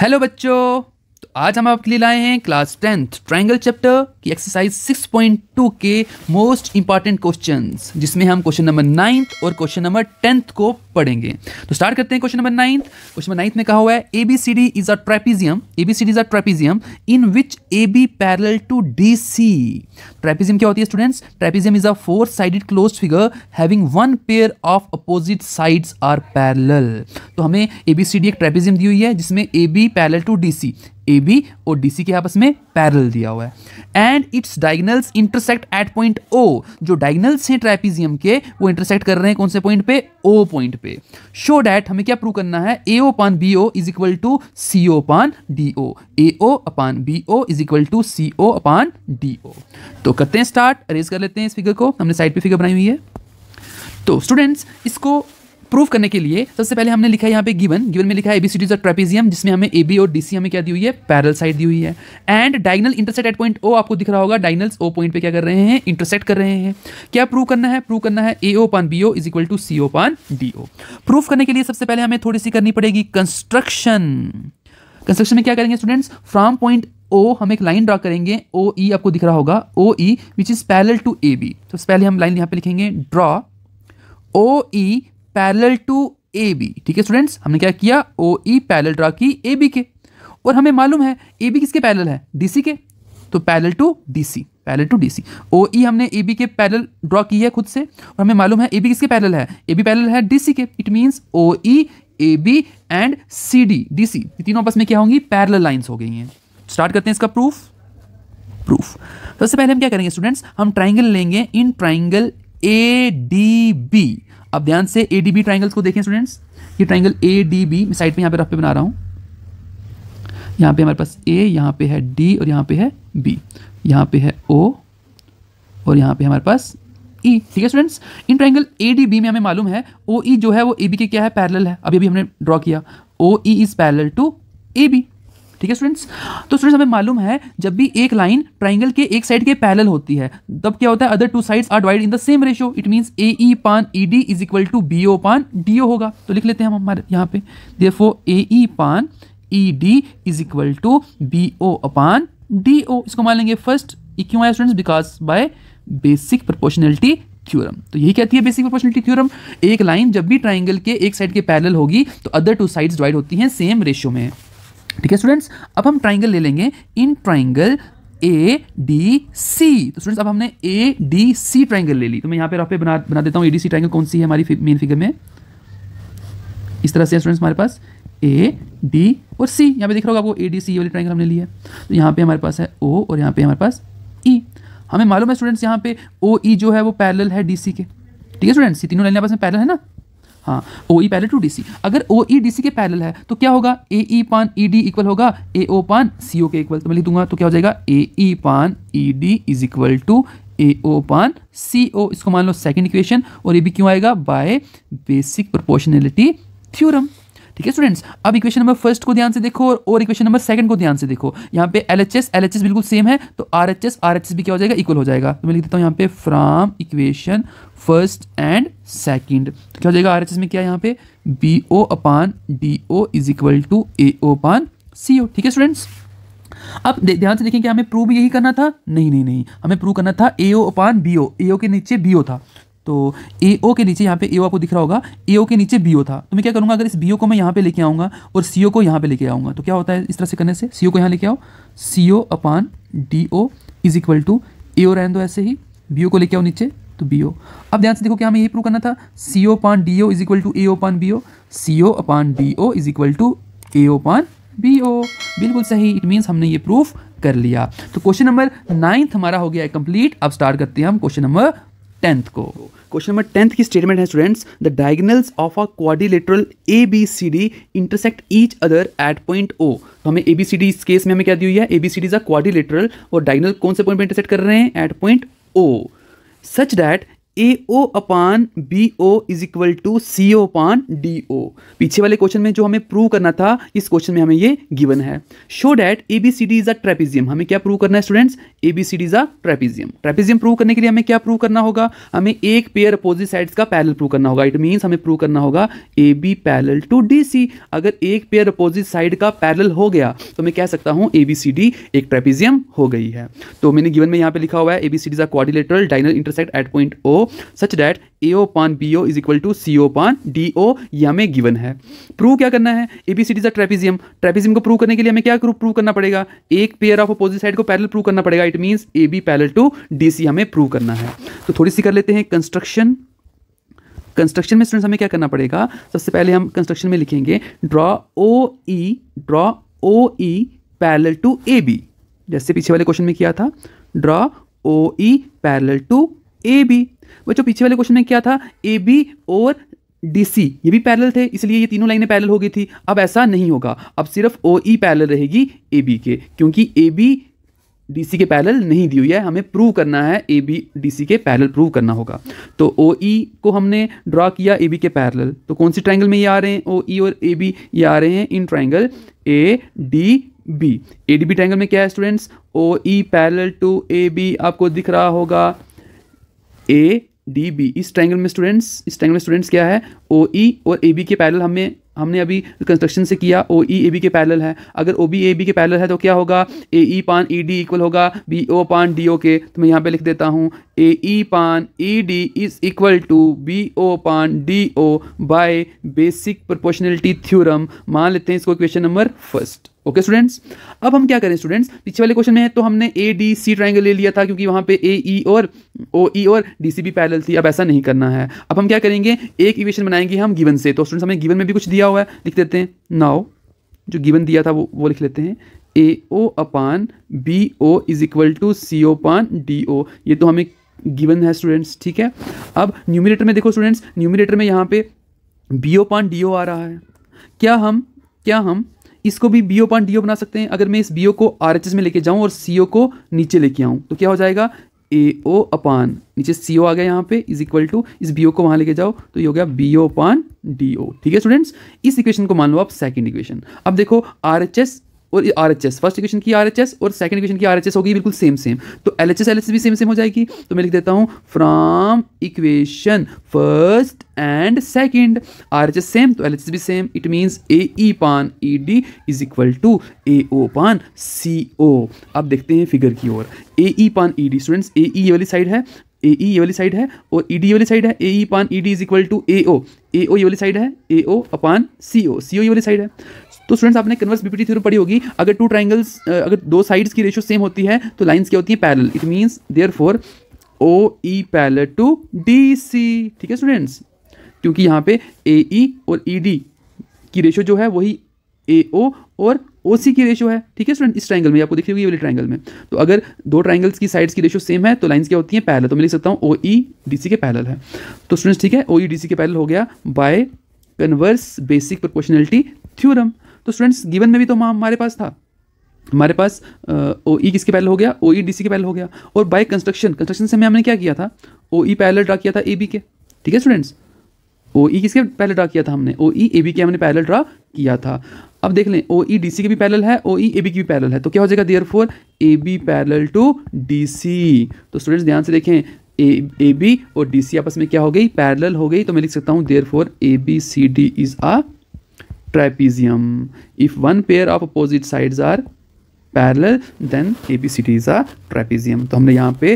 Hello बच्चों तो आज हम आपके लिए लाए हैं क्लास टेंथ ट्रायंगल चैप्टर की एक्सरसाइज 6.2 के मोस्ट इंपॉर्टेंट क्वेश्चंस जिसमें हम क्वेश्चन नंबर नाइन्थ और क्वेश्चन नंबर टेंथ को पढ़ेंगे तो स्टार्ट करते हैं question number ninth question number ninth में कहा हुआ है A B C D is a trapezium A B C D is a trapezium in which A B parallel to D C trapezium क्या होती है students trapezium is a four sided close figure having one pair of opposite sides are parallel तो हमें A B C D एक trapezium दी हुई है जिसमें A B parallel to D C A B और डी सी के आपस में पैरल दिया हुआ है and its diagonals intersect at point O जो डायगनल्स हैं ट्रेपिजियम के वो इंटरसेक्ट कर रहे हैं कौन से पॉइंट पे ओ पॉइंट पे पे शो डैट हमें क्या प्रूव करना है A O upon B O is equal to C O upon D O A O upon B O is equal to C O upon D O तो करते हैं start arrays कर लेते हैं इस फिगर को हमने साइड पे फिगर बनाई हुई है तो स्टूडेंट्स इसको प्रूव करने के लिए सबसे पहले हमने लिखा है यहाँ पे गिवन गिवन में लिखा है एबीसीडीज और ट्रेपेजियम जिसमें हमें ए बी और डी सी हमें क्या दी हुई है पैरल साइड दी हुई है and diagonal intersect at point O आपको दिख रहा होगा डाइनल्स ओ पॉइंट पे क्या कर रहे हैं इंटरसेट कर रहे हैं क्या प्रूव करना है प्रूव करना है A O upon B O is equal to C O upon D O proof करने के लिए सबसे पहले हमें थोड़ी सी करनी पड़ेगी कंस्ट्रक्शन कंस्ट्रक्शन में क्या करेंगे स्टूडेंट्स फ्रॉम पॉइंट ओ हम एक लाइन ड्रा करेंगे ओ ई e आपको दिख रहा होगा O E which is parallel to A B सबसे पहले हम लाइन यहाँ पे लिखेंगे draw O E parallel to A B ठीक है स्टूडेंट्स हमने क्या किया ओ ई पैरेलल ड्रा की ए बी के और हमें मालूम है ए बी किसके पैरेलल है डी सी के तो parallel to D C parallel to D C O E हमने ए बी के पैरेलल ड्रा की है खुद से और हमें मालूम है ए बी किसके पैरेलल है ए बी पैरेलल है डी सी के it means O E A B and C D D C तीनों आपस में क्या होंगी पैरेलल लाइंस हो गई हैं स्टार्ट करते हैं इसका प्रूफ प्रूफ सबसे तो पहले हम क्या करेंगे स्टूडेंट्स हम ट्राइंगल लेंगे in triangle A D B अब ध्यान से ए डी बी ट्राइंगल्स को देखें स्टूडेंट्स ये ट्राइंगल ए डी बी मैं साइड में यहाँ पर रफ पे बना रहा हूँ यहाँ पे हमारे पास ए यहाँ पे है डी और यहाँ पे है बी यहाँ पे है ओ और यहाँ पे हमारे पास ई e. ठीक है students in triangle A D B में हमें मालूम है ओ ई e जो है वो ए बी के क्या है पैरल है अभी अभी हमने ड्रॉ किया O E is parallel to A B ठीक है स्टूडेंट्स तो स्टूडेंट्स हमें मालूम है जब भी एक लाइन ट्राइंगल के एक साइड के पैरल होती है तब क्या होता है other two sides are divide in the same ratio it mean A E upon E D is equal to B O upon D ओ होगा तो लिख लेते हैं हम हमारे यहाँ पे फो A E upon E D is equal to B O upon D O इसको मान लेंगे फर्स्ट क्यों आया students because by basic proportionality theorem तो यही कहती है बेसिक प्रपोर्शनलिटी थ्योरम एक लाइन जब भी ट्राइंगल के एक साइड के पैरल होगी तो अदर टू साइड्स डिवाइड होती हैं सेम रेशियो में ठीक है स्टूडेंट्स अब हम ट्राइंगल ले लेंगे in triangle A D C तो स्टूडेंट्स अब हमने ए डी सी ट्राइंगल ले ली तो मैं यहाँ पे आप बना बना देता हूँ ए डी सी ट्राइंगल कौन सी है हमारी मेन फिगर में इस तरह से स्टूडेंट्स हमारे पास ए डी और सी यहाँ पे दिख रहा होगा आपको ए डी सी वाली ट्राइंगल हमने ली है तो यहाँ पे हमारे पास है ओ और यहाँ पे हमारे पास ई e. हमें मालूम है स्टूडेंट्स यहाँ पे ओ ई e जो है वो पैरल है डी सी के ठीक है स्टूडेंट्स ये तीनों लाइन आपस में पैरल है ना हाँ O E parallel to D C अगर ओ ई डी सी के पैरल है तो क्या होगा A E e upon E D equal होगा ए ओ पान सी ओ के इक्वल तो मैं लिख दूंगा तो क्या हो जाएगा ए E e upon E D is equal to A O upon C ओ इसको मान लो सेकेंड इक्वेशन और ये भी क्यों आएगा बाय बेसिक प्रोपोर्शनैलिटी थ्योरम ठीक है स्टूडेंट्स अब इक्वेशन नंबर फर्स्ट को ध्यान से देखो और इक्वेशन नंबर सेकंड को ध्यान से देखो यहाँ पे L H S L H S बिल्कुल सेम है तो R H S R H भी क्या हो जाएगा इक्वल हो जाएगा तो मैं लिख देता हूँ यहाँ पे from equation first and second क्या हो जाएगा आर एच एस में क्या यहाँ पे B O upon D O is equal to A O upon C O ठीक है स्टूडेंट्स अब ध्यान से देखें कि हमें प्रूव यही करना था नहीं नहीं नहीं हमें प्रूव करना था ए O upon B O A ओ के नीचे बी ओ था तो ए e ओ के नीचे यहाँ पे ए e ओ आपको दिख रहा होगा ए e ओ के नीचे बी ओ था तो मैं क्या करूँगा अगर इस बी ओ को मैं यहाँ पे लेके आऊँगा और सी ओ को यहाँ पे लेके आऊँगा तो क्या होता है इस तरह से करने से सी ओ को यहाँ लेके आओ C O upon D O is equal to A O रहने दो ऐसे ही बी ओ को लेके आओ नीचे तो बी ओ अब ध्यान से देखो क्या हमें यही प्रूव करना था C O upon D O is equal to A O upon B O C O upon D O is equal to A O upon B ओ बिल्कुल सही इट मीन्स हमने ये प्रूफ कर लिया तो क्वेश्चन नंबर नाइन्थ हमारा हो गया है कंप्लीट अब स्टार्ट करते हैं हम क्वेश्चन नंबर टेंथ को क्वेश्चन नंबर टेंथ की स्टेटमेंट है students the diagonals of a quadrilateral A B C D intersect each other at point O तो हमें ए बी सी डी इस केस में हमें क्या दी हुई है A B C D is a quadrilateral और डायगनल कौन से पॉइंट पर इंटरसेक्ट कर रहे हैं at point O such that A O upon B O is equal to C O upon D O पीछे वाले क्वेश्चन में जो हमें प्रूव करना था इस क्वेश्चन में हमें ये गिवन है show that A B C D is a trapezium हमें क्या प्रूव करना है students A B C D is a trapezium trapezium prove करने के लिए हमें क्या प्रूव करना होगा हमें एक पेयर अपोजिट साइड्स का पैरल प्रूव करना होगा इट मीन्स हमें प्रूव करना होगा A B parallel to D C अगर एक पेयर अपोजिट साइड का पैरल हो गया तो मैं कह सकता हूँ ए बी सी डी एक ट्रेपिजियम हो गई है तो मैंने गिवन में यहाँ पे लिखा हुआ है A B C D's are diagonal intersect at point O such that A O upon B O is equal to C O upon D ओ यह में गिवन है प्रूव क्या करना है A B C D's trapezium trapezium को prove करने के लिए हमें क्या प्रूव करना पड़ेगा एक पेयर ऑफ अपोजिट साइड को पैरल प्रूव करना पड़ेगा it means A B parallel to D C हमें प्रूव करना है तो थोड़ी सी कर लेते हैं कंस्ट्रक्शन कंस्ट्रक्शन में स्टूडेंट्स हमें क्या करना पड़ेगा सबसे पहले हम कंस्ट्रक्शन में लिखेंगे draw O E draw O E parallel to A B जैसे पीछे वाले क्वेश्चन में किया था draw O E parallel to A B बच्चों पीछे वाले क्वेश्चन में क्या था ए बी और डी सी ये भी पैरल थे इसलिए ये तीनों लाइनें पैरल हो गई थी अब ऐसा नहीं होगा अब सिर्फ ओ ई पैरल रहेगी ए बी के क्योंकि ए बी डी सी के पैरल नहीं दी हुई है हमें प्रूव करना है ए बी डी सी के पैरल प्रूव करना होगा तो ओ ई e को हमने ड्रा किया ए बी के पैरल तो कौन सी ट्राइंगल में ये आ रहे हैं ओ ई e और ए बी ये आ रहे हैं in triangle A D B A D B triangle में क्या है students O E parallel to A B आपको दिख रहा होगा ए डी बी इस ट्राइंगल में स्टूडेंट्स इस ट्राइंगल में स्टूडेंट्स क्या है ओ ई e और ए बी के पैरल हमें हमने अभी कंस्ट्रक्शन से किया ओ ई ए बी के पैरल है अगर ओ बी ए बी के पैरल है तो क्या होगा A E upon E D equal होगा बी ओ पान डी ओ के तो मैं यहाँ पे लिख देता हूँ A E upon E D is equal to B O upon D O by basic proportionality theorem मान लेते हैं इसको question number first okay students अब हम क्या करें स्टूडेंट्स पीछे वाले क्वेश्चन में है तो हमने ए डी सी ट्राइंगल ले लिया था क्योंकि वहां पे ए ई e और ओ ई e और डी सी भी पैरेलल थी अब ऐसा नहीं करना है अब हम क्या करेंगे एक इक्वेशन बनाएंगे हम गिवन से तो स्टूडेंट्स हमें गिवन में भी कुछ दिया हुआ है लिख देते हैं नाउ जो गिवन दिया था वो वो लिख लेते हैं A O upon B O is equal to C O upon D ओ ये तो हमें गिवन है स्टूडेंट्स ठीक है अब न्यूमिनेटर में देखो स्टूडेंट्स न्यूमिनेटर में यहाँ पे बी ओ पान डी ओ आ रहा है क्या हम क्या हम इसको भी B O D O D O बना सकते हैं अगर मैं इस बी ओ को आर एच एस में लेके जाऊँ और सी ओ को नीचे लेके आऊँ तो क्या हो जाएगा ए ओ अपान नीचे सी ओ आ गया यहाँ पे इज इक्वल टू इस बी ओ को वहाँ लेके जाओ तो ये हो गया बी ओ अपान डी ओ ठीक है स्टूडेंट्स इस इक्वेशन को मान लो आप सेकंड इक्वेशन अब देखो आर एच एस और R H S first equation की आर एच एस और सेकंड इक्वेशन की आर एच एस होगी बिल्कुल सेम सेम तो L H S L H S भी सेम सेम हो जाएगी तो मैं लिख देता हूँ from equation first and second R H S same तो एल एच एस भी same it means A E upon E D is equal to A O upon C ओ अब देखते हैं फिगर की ओर ए E upon E D students ए ई ये वाली side है A E e ये वाली साइड है और ई डी वाली साइड है A E upon E D is equal to A O A O ये वाली साइड है A O upon C O C ओ ये वाली साइड है तो स्टूडेंट्स आपने कन्वर्स बीपीटी थ्योरम पढ़ी होगी अगर टू ट्राइंगल्स अगर दो साइड्स की रेशियो सेम होती है तो लाइन्स क्या होती है parallel it means therefore O E parallel to D C ठीक है स्टूडेंट्स क्योंकि यहाँ पे ए ई e और ई e डी की रेशो जो है वही ए ओ और ओ सी की रेशो है ठीक है स्टूडेंट इस ट्राइंगल में आपको दिख रही होगी वाली ट्राइंगल में तो अगर दो ट्राइंगल्स की साइड्स की रेशो सेम है तो लाइन्स क्या होती हैं पैरल तो मैं लिख सकता हूँ ओ ई डी सी के पैरल है तो स्टूडेंट्स ठीक है ओ ई डी सी के पैरल हो गया by converse basic proportionality theorem तो स्टूडेंट्स गिवन में भी तो हमारे पास था हमारे पास ओ ई e किसके पैरल हो गया ओ ई डी सी के पैल हो गया और बाय कंस्ट्रक्शन कंस्ट्रक्शन से हमें हमने क्या किया था ओ ई पैरल ड्रा किया था ए बी के ठीक है स्टूडेंट्स ओ ई किसके पहले ड्रा किया था हमने ओ ई ए बी के हमने पैरल ड्रा किया था अब देख लें ओ ई डी सी के भी पैरल है ओ ई ए बी की भी पैरल है तो क्या हो जाएगा therefore A B parallel to D C तो स्टूडेंट्स ध्यान से देखें ए ए बी और डी सी आपस में क्या हो गई पैरल हो गई तो मैं लिख सकता हूँ therefore A B C D is a trapezium. If one pair of opposite sides are parallel, then ABCD is a trapezium. तो हमने यहाँ पे